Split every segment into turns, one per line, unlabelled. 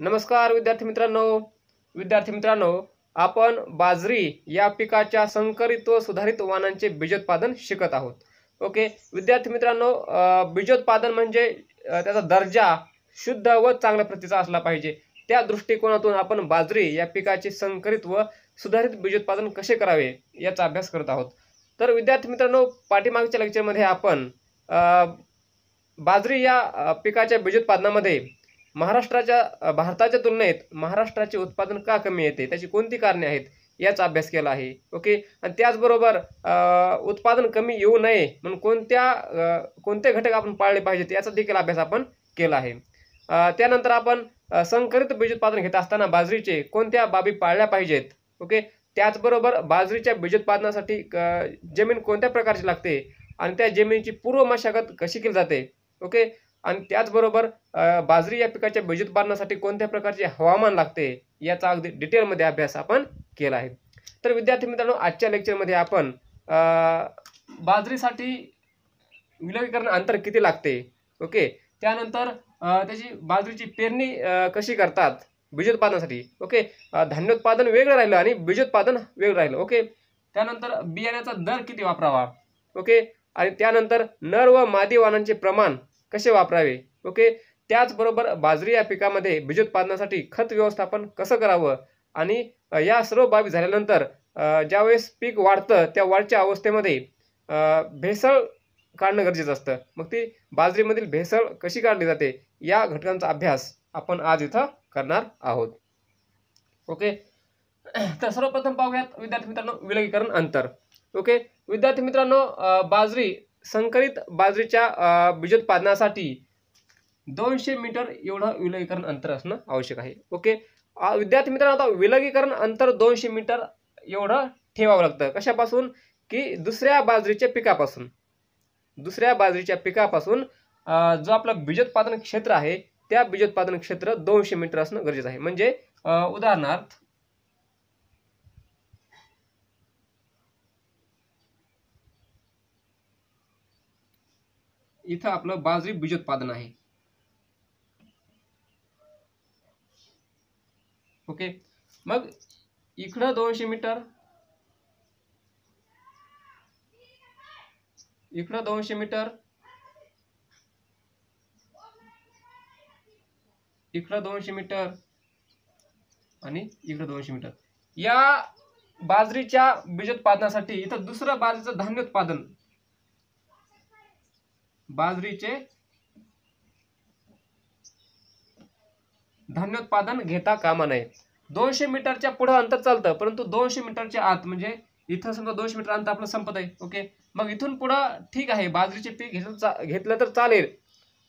नमस्कार विद्यार्थी मित्रांनो विद्यार्थी मित्रांनो आपण बाजरी या पिकाच्या संकरित व सुधारित वाणांचे बीजोत्पादन शिकत आहोत ओके विद्यार्थी मित्रांनो बीजोत्पादन म्हणजे त्याचा दर्जा शुद्ध व चांगल्या प्रतीचा असला पाहिजे त्या दृष्टिकोनातून आपण बाजरी या पिकाचे संकरित व सुधारित बीजोत्पादन कसे करावे याचा अभ्यास करत आहोत तर विद्यार्थी मित्रांनो पाठीमागच्या लेक्चरमध्ये आपण बाजरी या पिकाच्या बीजोत्पादनामध्ये महाराष्ट्राच्या भारताच्या तुलनेत महाराष्ट्राचे उत्पादन का कमी येते त्याची कोणती कारणे आहेत याचा अभ्यास केला आहे ओके आणि त्याचबरोबर उत्पादन कमी येऊ नये म्हणून कोणत्या कोणते घटक आपण पाळले पाहिजेत याचा देखील अभ्यास आपण केला आहे त्यानंतर आपण संकरित बीज उत्पादन घेत असताना बाजरीचे कोणत्या बाबी पाळल्या पाहिजेत ओके त्याचबरोबर बाजरीच्या उत्पादनासाठी जमीन कोणत्या प्रकारची लागते आणि त्या जमिनीची पूर्व मशागत कशी केली जाते ओके आणि त्याचबरोबर बाजरी या पिकाच्या बीज उत्पादनासाठी कोणत्या प्रकारचे हवामान लागते याचा अगदी डिटेलमध्ये अभ्यास आपण केला आहे तर विद्यार्थी मित्रांनो आजच्या लेक्चरमध्ये आपण बाजरीसाठी विलगीकरण अंतर किती लागते ओके त्यानंतर त्याची बाजरीची पेरणी कशी करतात बीजोत्पादनासाठी ओके धान्योत्पादन वेगळं राहिलं आणि बीजोत्पादन वेगळं राहिलं ओके त्यानंतर बियाण्याचा दर किती वापरावा ओके आणि त्यानंतर नर व मादी वाहनांचे प्रमाण कसे वापरावे ओके त्याचबरोबर बाजरी या पिकामध्ये बीजोत्पादनासाठी खत व्यवस्थापन कसं करावं आणि या सर्व बाबी झाल्यानंतर ज्यावेळेस पीक वाढतं त्या वाढच्या अवस्थेमध्ये भेसळ काढणं गरजेचं असतं मग ती बाजरीमधील भेसळ कशी काढली जाते या घटकांचा अभ्यास आपण आज इथं करणार आहोत ओके तर सर्वप्रथम पाहूयात विद्यार्थी मित्रांनो विलगीकरण अंतर ओके विद्यार्थी मित्रांनो बाजरी संकरित बाजरीच्या बीजोत्पादनासाठी दोनशे मीटर एवढं विलगीकरण अंतर असणं आवश्यक आहे ओके विद्यार्थी मित्रांनो आता विलगीकरण अंतर दोनशे मीटर एवढं ठेवावं लागतं कशापासून की दुसऱ्या बाजरीच्या पिकापासून दुसऱ्या बाजरीच्या पिकापासून जो आपला बीजोत्पादन क्षेत्र आहे त्या बीजोत्पादन क्षेत्र दोनशे मीटर असणं गरजेचं आहे म्हणजे उदाहरणार्थ इथं आपलं बाजरी बीजोत्पादन आहे ओके मग इकडं दोनशे मीटर इकडं दोनशे मीटर इकडं दोनशे मीटर आणि इकडं दोनशे मीटर या बाजरीच्या बीजोत्पादनासाठी इथं दुसरं बाजरीचं धान्य उत्पादन बाजरीचे धान्योत्पादन घेता कामा नये दोनशे मीटरच्या पुढं अंतर चालतं परंतु दोनशे मीटरच्या आत म्हणजे इथं समजा दोनशे मीटर अंतर आपलं संपत आहे ओके मग इथून पुढं ठीक आहे बाजरीचे पीक घेतलं घेतलं तर चालेल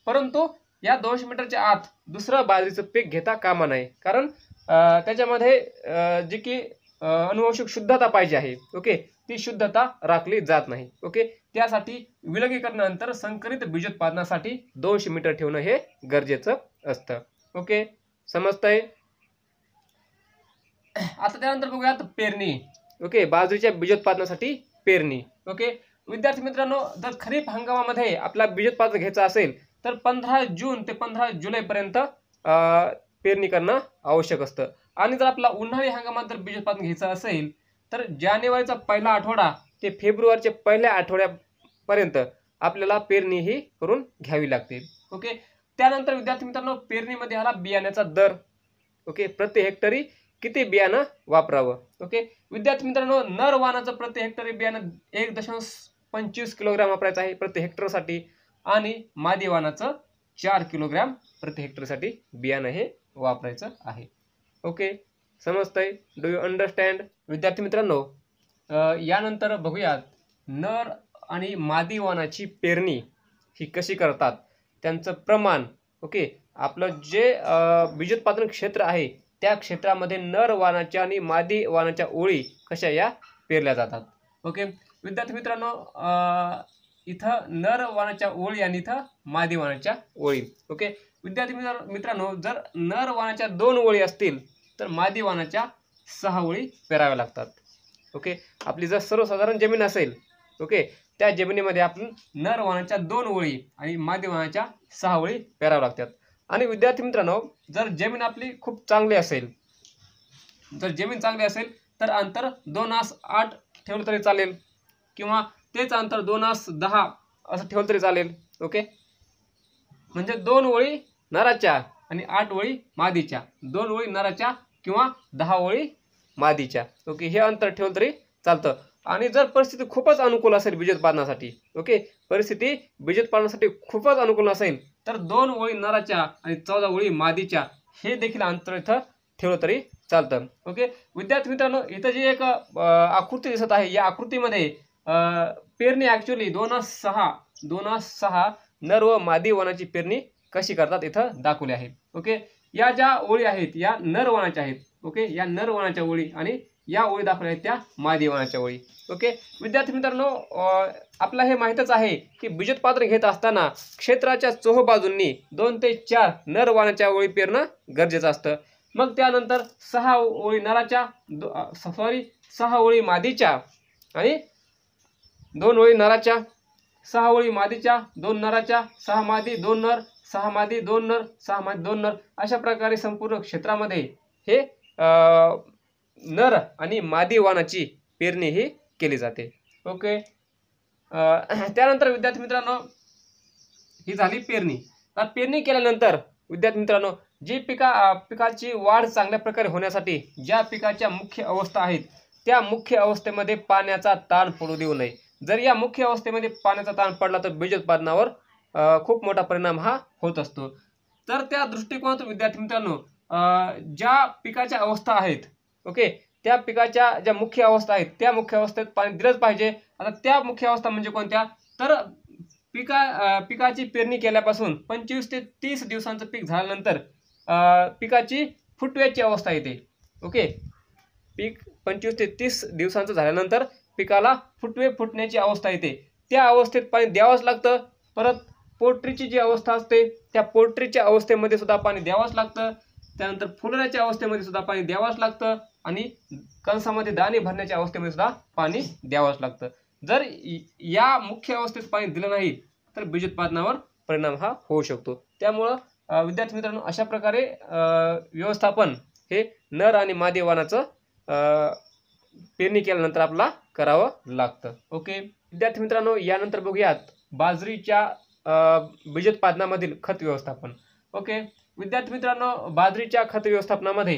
परंतु या दोनशे मीटरच्या आत दुसरं बाजरीचं पीक घेता कामा नये कारण त्याच्यामध्ये जे की अनुवंशिक शुद्धता पाहिजे आहे ओके ती शुद्धता राखली जात नाही ओके त्यासाठी विलगीकरणानंतर संकरित बीजोत्पादनासाठी दोनशे मीटर ठेवणं हे गरजेचं असतं ओके समजतंय आता त्यानंतर बघूयात पेरणी ओके बाजरीच्या बीजोत्पादनासाठी पेरणी ओके विद्यार्थी मित्रांनो जर खरीप हंगामामध्ये आपला बीजोत्पादन घ्यायचं असेल तर पंधरा जून ते पंधरा जुलैपर्यंत पेरणी करणं आवश्यक असतं आणि जर आपला उन्हाळी हंगामात जर बीजोत्पादन घ्यायचं असेल तर जानेवारीचा पहिला आठवडा ते फेब्रुवारीच्या पहिल्या आठवड्यापर्यंत आपल्याला पेरणी ही करून घ्यावी लागते ओके त्यानंतर विद्यार्थी मित्रांनो पेरणीमध्ये आला बियाण्याचा दर ओके प्रति हेक्टरी किती बियाणं वापरावं ओके विद्यार्थी मित्रांनो नर वाहनाचं प्रति हेक्टरी बियाणं एक दशांश पंचवीस किलोग्रॅम वापरायचं आहे प्रति हेक्टरसाठी आणि मादी वाहनाचं चार किलोग्रॅम प्रति हेक्टरसाठी बियाणं हे वापरायचं आहे ओके समजतंय डू यू अंडरस्टँड विद्यार्थी मित्रांनो यानंतर बघूयात नर आणि मादी वाणाची पेरणी ही कशी करतात त्यांचं प्रमाण ओके आपलं जे बीजोत्पादन क्षेत्र आहे त्या क्षेत्रामध्ये नर वानाच्या आणि मादी वाणाच्या ओळी कशा या पेरल्या जातात ओके विद्यार्थी मित्रांनो इथं नर वानाच्या ओळी आणि इथं मादी वानाच्या ओळी ओके विद्यार्थी मित्रांनो जर नर वानाच्या दोन ओळी असतील तर मादी वानाच्या सहा ओळी पेराव्या लागतात ओके आपली जर सर्वसाधारण जमीन असेल ओके त्या जमिनीमध्ये आपण नरवानाच्या दोन ओळी आणि मादीवानाच्या सहा ओळी पेराव्या लागतात आणि विद्यार्थी मित्रांनो जर जमीन आपली खूप चांगली असेल जर जमीन चांगली असेल तर अंतर दोन आस आठ ठेवलं तरी चालेल किंवा तेच अंतर दोन आस दहा असं ठेवलं तरी चालेल ओके म्हणजे दोन ओळी नराच्या आणि आठ ओळी मादीच्या दोन ओळी नराच्या किंवा दहा ओळी मादीच्या ओके हे अंतर ठेवलं तरी चालतं आणि जर परिस्थिती खूपच अनुकूल असेल पाडण्यासाठी ओके परिस्थिती बीजोत्पादनासाठी खूपच अनुकूल असेल तर दोन ओळी नराच्या आणि चौदा ओळी मादीच्या हे देखील अंतर इथं ठेवलं तरी चालतं ओके विद्यार्थी मित्रांनो इथं जी एक आकृती दिसत आहे या आकृतीमध्ये पेरणी ॲक्च्युली दोन सहा दोन सहा नर व मादी वनाची पेरणी कशी करतात इथं दाखवली आहे ओके या ज्या ओळी आहेत या नरवनाच्या आहेत ओके या नरवनाच्या ओळी आणि या ओळी दाखवल्या आहेत त्या मादीवणाच्या ओळी ओके विद्यार्थी मित्रांनो आपला हे माहीतच आहे की पात्र घेत असताना क्षेत्राच्या चोह बाजूंनी दोन ते चार नर ओळी पेरणं गरजेचं असतं मग त्यानंतर सहा ओळी नराच्या सॉरी सहा ओळी मादीच्या आणि दोन ओळी नराच्या सहा ओळी मादीच्या दोन नराच्या सहा मादी दोन नर सहा मादी दोन नर सहा मादी दोन नर अशा प्रकारे संपूर्ण क्षेत्रामध्ये हे नर आणि मादी वाणाची पेरणी ही केली जाते ओके त्यानंतर विद्यार्थी मित्रांनो ही झाली पेरणी आता पेरणी केल्यानंतर विद्यार्थी मित्रांनो जी पिका पिकाची वाढ चांगल्या प्रकारे होण्यासाठी ज्या पिकाच्या मुख्य अवस्था आहेत त्या मुख्य अवस्थेमध्ये पाण्याचा ताण पडू देऊ नये जर या मुख्य अवस्थेमध्ये पाण्याचा ताण पडला तर बीज उत्पादनावर खूप मोठा परिणाम हा होत असतो तर त्या दृष्टिकोनातून विद्यार्थी मित्रांनो ज्या पिकाच्या अवस्था आहेत ओके त्या पिकाच्या ज्या मुख्य अवस्था आहेत त्या मुख्य अवस्थेत पाणी दिलंच पाहिजे आता त्या मुख्य अवस्था म्हणजे कोणत्या तर पिका पिकाची पेरणी केल्यापासून पंचवीस ते तीस दिवसांचं पीक झाल्यानंतर पिकाची फुटव्याची अवस्था येते ओके पीक पंचवीस ते तीस दिवसांचं झाल्यानंतर पिकाला फुटवे फुटण्याची अवस्था येते त्या अवस्थेत पाणी द्यावंच लागतं परत पोल्ट्रीची जी अवस्था असते त्या पोल्ट्रीच्या अवस्थेमध्ये सुद्धा पाणी द्यावंच लागतं त्यानंतर फुलण्याच्या अवस्थेमध्ये सुद्धा पाणी द्यावंच लागतं आणि कणसामध्ये दाणे भरण्याच्या अवस्थेमध्ये सुद्धा पाणी द्यावंच लागतं जर या मुख्य अवस्थेत पाणी दिलं नाही तर बीजोत्पादनावर परिणाम हा होऊ शकतो त्यामुळं विद्यार्थी मित्रांनो अशा प्रकारे व्यवस्थापन हे नर आणि मादी वानाचं पेरणी केल्यानंतर आपला करावं लागतं ओके विद्यार्थी मित्रांनो यानंतर बघूयात बाजरीच्या बीजोत्पादनामधील खत व्यवस्थापन ओके विद्यार्थी मित्रांनो बाजरीच्या खत व्यवस्थापनामध्ये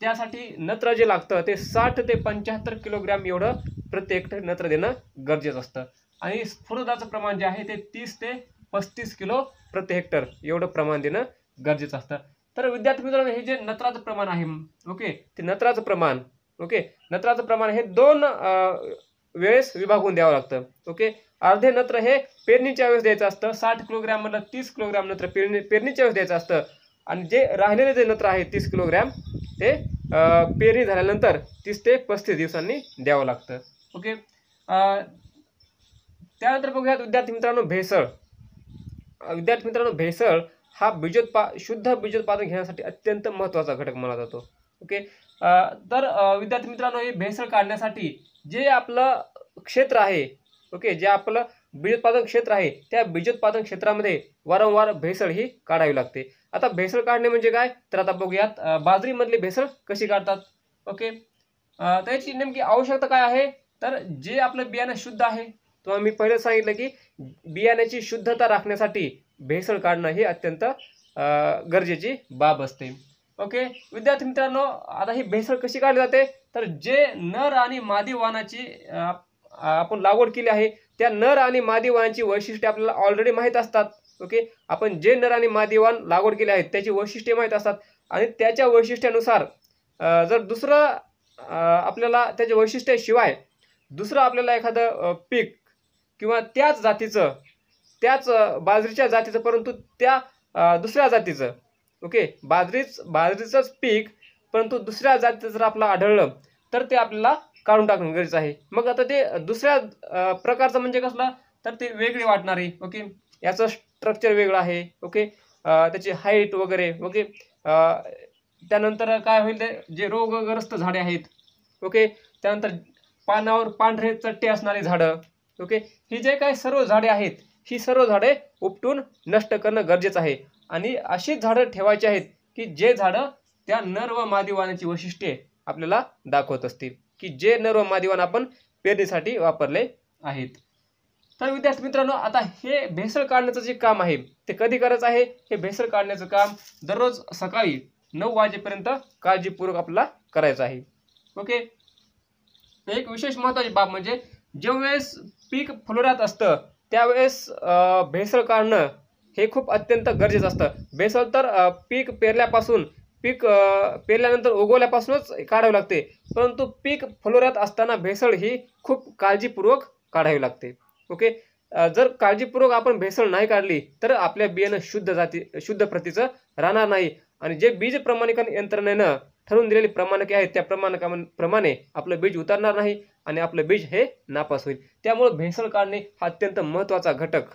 त्यासाठी नत्र जे लागतं ते साठ ते पंच्याहत्तर किलोग्रॅम एवढं प्रत्येक नत्र देणं गरजेचं असतं आणि स्फुरदाचं प्रमाण जे आहे ते तीस ते पस्तीस किलो प्रति हेक्टर एवढं प्रमाण देणं गरजेचं असतं तर विद्यार्थी मित्रांनो हे जे नत्राचं प्रमाण आहे ओके ते नत्राचं प्रमाण ओके नत्राचं प्रमाण हे दोन वेळेस विभागून द्यावं लागतं ओके अर्धे नत्र हे पेरणीच्या वेळेस द्यायचं असतं साठ किलोग्रॅममधलं तीस किलोग्रॅम नत्र पेरणी पेरणीच्या वेळेस द्यायचं असतं आणि जे राहिलेले जे नत्र आहे तीस किलोग्रॅम ते पेरणी झाल्यानंतर तीस ते पस्तीस दिवसांनी द्यावं लागतं ओके त्यानंतर बघूयात विद्यार्थी मित्रांनो भेसळ विद्यार्थी मित्रांनो भेसळ हा बीजोत्पा शुद्ध बीजोत्पादन घेण्यासाठी अत्यंत महत्त्वाचा घटक मानला जातो ओके तर विद्यार्थी मित्रांनो हे भेसळ काढण्यासाठी जे आपलं क्षेत्र आहे ओके जे आपलं बीजोत्पादन क्षेत्र आहे त्या बीजोत्पादन क्षेत्रामध्ये वारंवार भेसळ ही काढावी लागते आता भेसळ काढणे म्हणजे काय तर आता बघूयात बाजरीमधली भेसळ कशी काढतात ओके त्याची नेमकी आवश्यकता काय आहे तर जे आपलं बियाणं शुद्ध आहे तेव्हा मी पहिलं सांगितलं की बियाण्याची शुद्धता राखण्यासाठी भेसळ काढणं ही अत्यंत गरजेची बाब असते ओके विद्यार्थी मित्रांनो आता ही भेसळ कशी काढली जाते तर जे नर आणि मादी वाहनाची आपण लागवड केली आहे त्या नर आणि मादी वाहनाची वैशिष्ट्ये आपल्याला ऑलरेडी माहीत असतात ओके आपण जे नर आणि मादी वाहन लागवड केले आहेत त्याची वैशिष्ट्ये माहीत असतात आणि त्याच्या वैशिष्ट्यानुसार जर दुसरं आपल्याला त्याच्या वैशिष्ट्याशिवाय दुसरं आपल्याला एखादं पीक किंवा त्याच जातीचं त्याच बाजरीच्या जातीचं परंतु त्या दुसऱ्या जातीचं ओके बाजरीच बाजरीचंच पीक परंतु दुसऱ्या जातीचं जर आपलं आढळलं तर ते आपल्याला काढून टाकणं गरजेचं आहे मग आता ते दुसऱ्या प्रकारचं म्हणजे कसलं तर ते वेगळी वाटणार ओके याचं स्ट्रक्चर वेगळं आहे ओके त्याची हाईट वगैरे ओके त्यानंतर काय होईल ते जे रोगग्रस्त झाडे आहेत ओके त्यानंतर पानावर पांढरे चट्टे असणारी झाडं ओके ही जे काय सर्व झाडे आहेत ही सर्व झाडे उपटून नष्ट करणं गरजेचं आहे आणि अशी झाडं ठेवायची आहेत की जे झाडं त्या नर व मादीवानाची वैशिष्ट्ये आपल्याला दाखवत असतील की जे नर व मादीवान आपण पेरणीसाठी वापरले आहेत तर विद्यार्थी मित्रांनो आता हे भेसळ काढण्याचं जे काम आहे ते कधी करायचं आहे हे भेसळ काढण्याचं काम दररोज सकाळी नऊ वाजेपर्यंत काळजीपूर्वक आपल्याला करायचं आहे ओके एक विशेष महत्त्वाची बाब म्हणजे ज्यावेळेस पीक फुलोऱ्यात असतं त्यावेळेस भेसळ काढणं हे खूप अत्यंत गरजेचं असतं बेसल तर पीक पेरल्यापासून पीक पेरल्यानंतर उगवल्यापासूनच काढावे लागते परंतु पीक फलोऱ्यात असताना भेसळ ही खूप काळजीपूर्वक काढावी लागते ओके जर काळजीपूर्वक आपण भेसळ नाही काढली तर आपल्या बियाणं शुद्ध जाती शुद्ध प्रतीचं राहणार नाही आणि जे बीज प्रमाणीकरण यंत्रणेनं ठरवून दिलेली प्रमाणके आहेत त्या प्रमाणका प्रमाणे आपलं बीज उतरणार नाही आणि आपलं बीज हे नापास होईल त्यामुळे भेसळ काढणे हा अत्यंत महत्त्वाचा घटक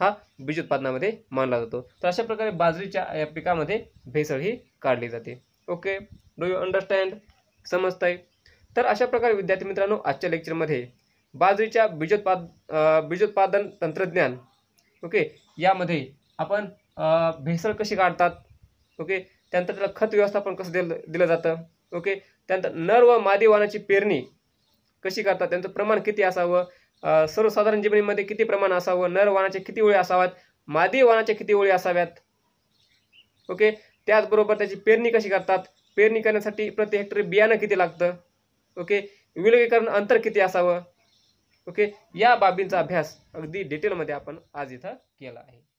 हा बीज उत्पादनामध्ये मानला जातो तर अशा प्रकारे बाजरीच्या या पिकामध्ये भेसळ ही काढली जाते ओके डू यू अंडरस्टँड समजताय तर अशा प्रकारे विद्यार्थी मित्रांनो आजच्या लेक्चरमध्ये बाजरीच्या बीजोत्पाद बीजोत्पादन तंत्रज्ञान ओके यामध्ये आपण भेसळ कशी काढतात ओके त्यानंतर त्याला खत व्यवस्थापन कसं दिलं दिलं जातं ओके त्यानंतर नर व मादी वाहनाची पेरणी कशी करतात त्यांचं प्रमाण किती असावं सर्वसाधारण जमिनीमध्ये किती प्रमाण असावं नर वाहनाचे किती ओळी असाव्यात मादी वाहनाच्या किती ओळी असाव्यात ओके त्याचबरोबर त्याची पेरणी कशी करतात पेरणी करण्यासाठी प्रति हेक्टर बियाणं किती लागतं ओके विलगीकरण अंतर किती असावं ओके या बाबींचा अभ्यास अगदी डिटेलमध्ये आपण आज इथं केला आहे